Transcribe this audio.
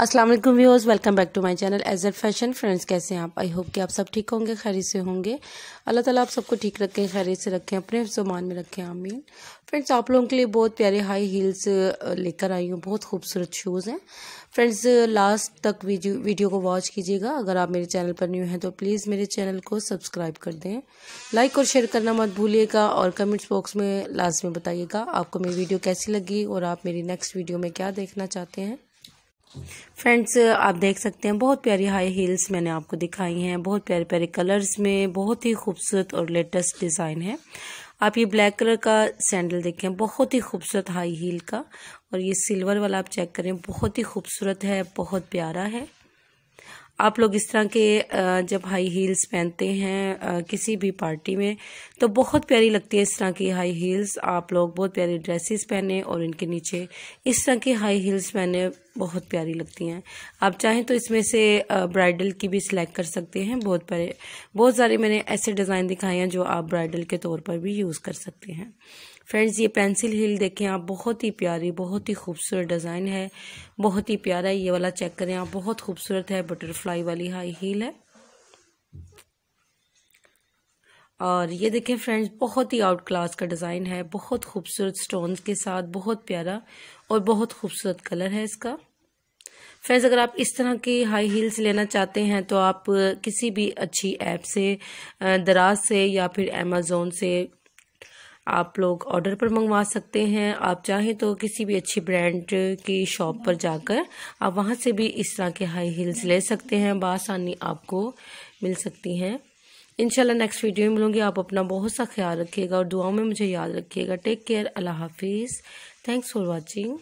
Aslam viewers welcome back to my channel एज एड fashion friends कैसे हैं आप आई होप कि आप सब ठीक होंगे खैरी से होंगे अल्लाह ताला आप सबको ठीक रखें खैरी से रखें अपने जुबान में रखें आमीन फ्रेंड्स आप लोगों के लिए बहुत प्यारे हाई हील्स लेकर आई हूँ बहुत खूबसूरत शूज़ हैं फ्रेंड्स लास्ट तक वीडियो वीडियो को वॉच कीजिएगा अगर आप मेरे चैनल पर न्यू हैं तो प्लीज़ मेरे चैनल को सब्सक्राइब कर दें लाइक और शेयर करना मत भूलिएगा और कमेंट्स बॉक्स में लास्ट में बताइएगा आपको मेरी वीडियो कैसी लगी और आप मेरी नेक्स्ट वीडियो में क्या देखना चाहते हैं फ्रेंड्स आप देख सकते हैं बहुत प्यारी हाई हील्स मैंने आपको दिखाई हैं बहुत प्यारे प्यारे कलर्स में बहुत ही खूबसूरत और लेटेस्ट डिज़ाइन है आप ये ब्लैक कलर का सैंडल देखें बहुत ही खूबसूरत हाई हील का और ये सिल्वर वाला आप चेक करें बहुत ही खूबसूरत है बहुत प्यारा है आप लोग इस तरह के जब हाई हील्स पहनते हैं किसी भी पार्टी में तो बहुत प्यारी लगती है इस तरह की हाई हील्स आप लोग बहुत प्यारी ड्रेसेस पहने और इनके नीचे इस तरह की हाई हील्स पहने बहुत प्यारी लगती हैं आप चाहें तो इसमें से ब्राइडल की भी सिलेक्ट कर सकते हैं बहुत प्यारे बहुत सारे मैंने ऐसे डिज़ाइन दिखाए हैं जो आप ब्राइडल के तौर पर भी यूज़ कर सकते हैं फ्रेंड्स ये पेंसिल हिल देखें आप बहुत ही प्यारी बहुत ही खूबसूरत डिज़ाइन है बहुत ही प्यारा ये वाला चेक करें आप बहुत खूबसूरत है बटरफ्लाई वाली हाई हील है और ये देखें फ्रेंड्स बहुत ही आउट क्लास का डिज़ाइन है बहुत खूबसूरत स्टोन के साथ बहुत प्यारा और बहुत खूबसूरत कलर है इसका फ्रेंड्स अगर आप इस तरह के हाई हील्स लेना चाहते हैं तो आप किसी भी अच्छी ऐप से दराज से या फिर अमेजोन से आप लोग ऑर्डर पर मंगवा सकते हैं आप चाहें तो किसी भी अच्छी ब्रांड की शॉप पर जाकर आप वहाँ से भी इस तरह के हाई हील्स ले सकते हैं बासानी आपको मिल सकती हैं इनशाला नेक्स्ट वीडियो में मिलूंगी आप अपना बहुत सा ख्याल रखिएगा और दुआओं में मुझे याद रखिएगा टेक केयर अल्लाह हाफिज़ थैंक्स फॉर वॉचिंग